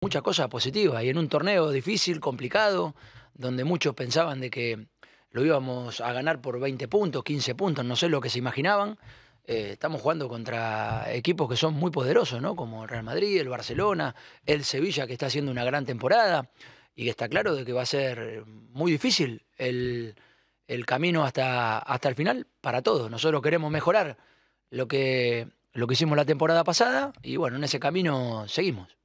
muchas cosas positivas. Y en un torneo difícil, complicado, donde muchos pensaban de que lo íbamos a ganar por 20 puntos, 15 puntos, no sé lo que se imaginaban. Eh, estamos jugando contra equipos que son muy poderosos, ¿no? Como el Real Madrid, el Barcelona, el Sevilla, que está haciendo una gran temporada. Y que está claro de que va a ser muy difícil el, el camino hasta, hasta el final para todos. Nosotros queremos mejorar lo que, lo que hicimos la temporada pasada y bueno, en ese camino seguimos.